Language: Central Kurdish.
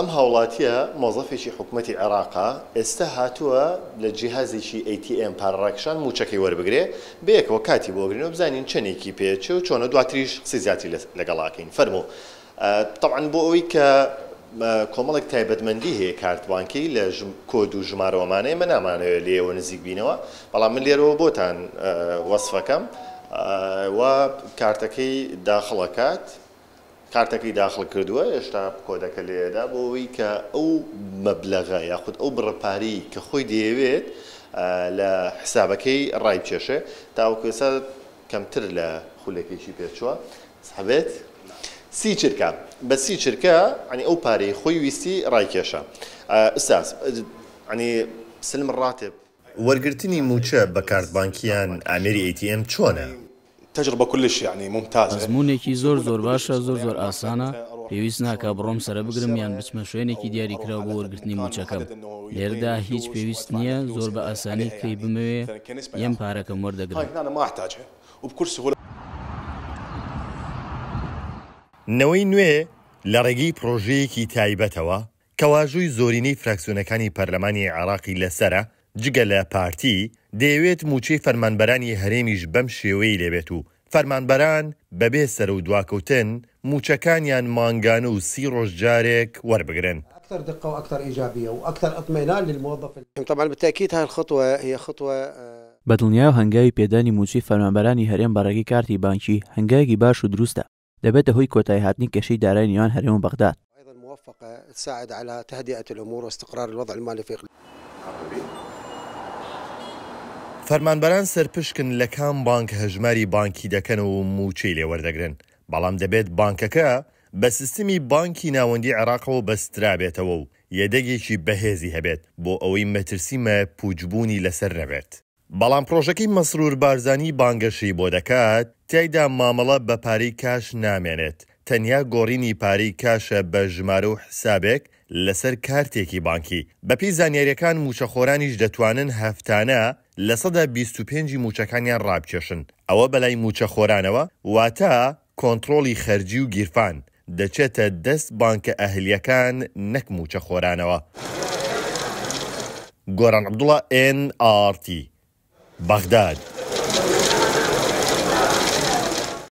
ئەم هاوڵاتیە مۆزەفێکی حکوومەتتی عێراقا ئێستا هاتووە لە جیهازێکی ئەTM پارڕاکشان موچەکەی وەربگرێ بەیەکەوە کاتی بۆگرنەوە بزانین چنێکی پێچ و چۆنە دواتریش قسی زیاتی لەگەڵاکەین فەرمو تەعاان بۆ ئەوی کە کۆمەڵێک تایبەتمەندی هەیە کارتبانکی لە کۆد و ژمارەوەمانەیە من نامانەوە لێەوە نزیک بینەوە بەڵام من لێرەوە بۆتان وەصفەکەم و کارتەکەی داخڵەکات کارتەکەی داخل کردووە ئێشتا کۆدەکە لێدا بۆەوەی کە ئەو مەبلەغە یاخود ئەو بڕپاری کە خۆی دەیەوێت لە حسابەکەی ڕای کێشێ تاوەکوێسا کەمتر لە خولەکێکی پێچووە هەبێت سی چرکە بە سی چرکە ئەنی ئەو پارەی خۆی ویستی ڕایکێشە ئستاس ئەنی سلم ڕاتێب وەرگرتنی موچە بە کارتبانکییان ئامێری ئەتیM چۆنە؟ تجربە کلش یعنی ممتاز ئەزمونێکی زۆر زۆر باشە زۆر زۆر ئاسانە پێویست ناکە بڕۆم سرە بگرم یان بچمە شوێنێکی دیاریکراوە بۆ وەرگرتنی موچەکەم لێردا هیچ پێویست نییە زۆر بە ئاسانی کەی بمەوێ یەم پارەکەم وەردەگرم نەوەی نوێ لە ڕێگەی پرۆژەیەکی تایبەتەوە کەواژووی زۆرینەی فراکسیۆنەکانی پەرلەمانی عراقی لەسرە جگە لە پارتی دەیەوێت موچەی فەرمانبەرانی هەرێمیش بەم شێوەی لێبێت و فەرمانبەران بەبێ سەر و دواکەوتن موچەکانیان مانگانە و سی ڕۆژ جارێك وەربگرن. أكثر دقة وأكثر إيجابية وأكثر اطمئنان للموظف طبعا بالتأكيد هاي الخطوة هي خطوة بەدڵنیا و هەنگاوی پێدانی موچی فەرمانبەرانی هەرێم بەڕێگی کارتی بانکی هەنگایەکی باش و دروستە دەبێتە هۆی کۆتای هاتنی کەشەی دارای نیوان هەرێم و بەغداد موفقة تساعد على تهدئة الأمور واستقرار الوضع المالي في فەرمانبەران سەرپشکن لە کام بانک هەژماری بانکی دەکەن و موچەی لێوەردەگرن بەڵام دەبێت بانکەکە بە سیستمی بانکی ناوەندی عراقەوە بەسترابێتەوە و یەدەگێکی بەهێزی هەبێت بۆ ئەوەی مەترسیمە پوجبوونی لەسەر نەبێت. بەڵام پرۆژەکەی مەسرور بارزانانی بانگەشی بۆ دەکات تایدا مامەڵە بە پارەی کاش نامێنێت تەنیا گۆڕینی پارەی کاشە بە ژمارە و حسابێک لەسەر کارتێکی بانکی بەپی زانیاریەکان موچەخۆرانیش دەتوانن هەفتانە لە سەدا 25 موچەکانیان ڕابکێشن ئەوە بەلای موچە خۆرانەوە واتە کۆنتترۆلی خەرجی و گیرفان دەچێتە دەست بانکە ئەهلیەکان نەک موچە خۆرانەوە. گۆران عبدوڵە NRT بەغداد.